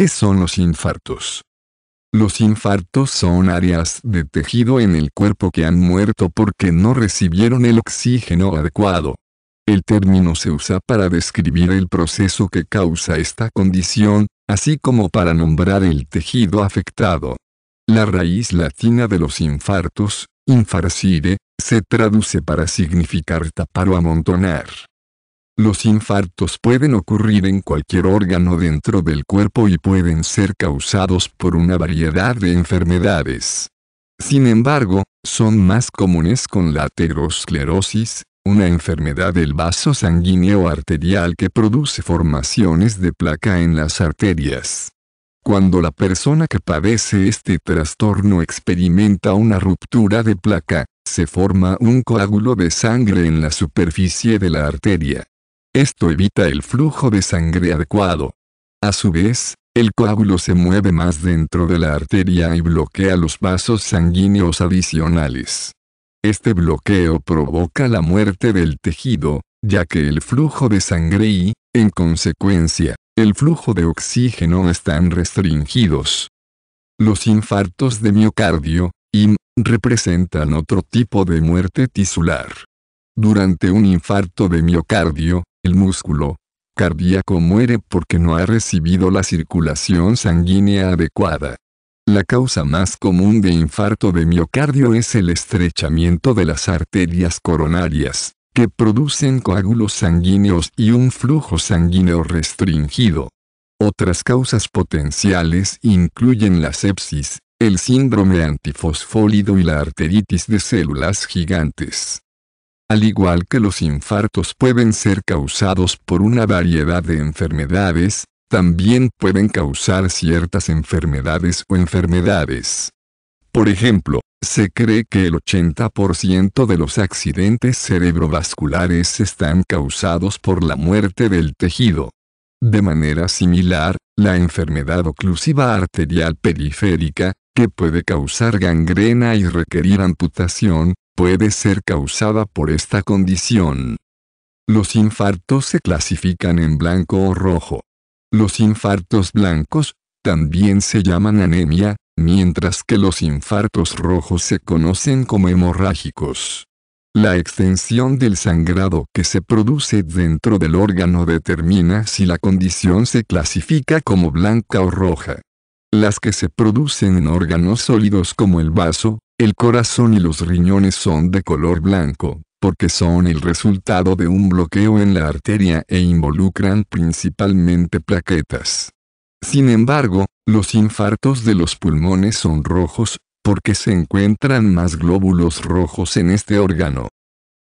¿Qué son los infartos? Los infartos son áreas de tejido en el cuerpo que han muerto porque no recibieron el oxígeno adecuado. El término se usa para describir el proceso que causa esta condición, así como para nombrar el tejido afectado. La raíz latina de los infartos, infarcire, se traduce para significar tapar o amontonar. Los infartos pueden ocurrir en cualquier órgano dentro del cuerpo y pueden ser causados por una variedad de enfermedades. Sin embargo, son más comunes con la aterosclerosis, una enfermedad del vaso sanguíneo arterial que produce formaciones de placa en las arterias. Cuando la persona que padece este trastorno experimenta una ruptura de placa, se forma un coágulo de sangre en la superficie de la arteria. Esto evita el flujo de sangre adecuado. A su vez, el coágulo se mueve más dentro de la arteria y bloquea los vasos sanguíneos adicionales. Este bloqueo provoca la muerte del tejido, ya que el flujo de sangre y, en consecuencia, el flujo de oxígeno están restringidos. Los infartos de miocardio, IM, representan otro tipo de muerte tisular. Durante un infarto de miocardio, el músculo cardíaco muere porque no ha recibido la circulación sanguínea adecuada. La causa más común de infarto de miocardio es el estrechamiento de las arterias coronarias, que producen coágulos sanguíneos y un flujo sanguíneo restringido. Otras causas potenciales incluyen la sepsis, el síndrome antifosfólido y la arteritis de células gigantes. Al igual que los infartos pueden ser causados por una variedad de enfermedades, también pueden causar ciertas enfermedades o enfermedades. Por ejemplo, se cree que el 80% de los accidentes cerebrovasculares están causados por la muerte del tejido. De manera similar, la enfermedad oclusiva arterial periférica, que puede causar gangrena y requerir amputación, puede ser causada por esta condición. Los infartos se clasifican en blanco o rojo. Los infartos blancos, también se llaman anemia, mientras que los infartos rojos se conocen como hemorrágicos. La extensión del sangrado que se produce dentro del órgano determina si la condición se clasifica como blanca o roja. Las que se producen en órganos sólidos como el vaso, el corazón y los riñones son de color blanco, porque son el resultado de un bloqueo en la arteria e involucran principalmente plaquetas. Sin embargo, los infartos de los pulmones son rojos, porque se encuentran más glóbulos rojos en este órgano.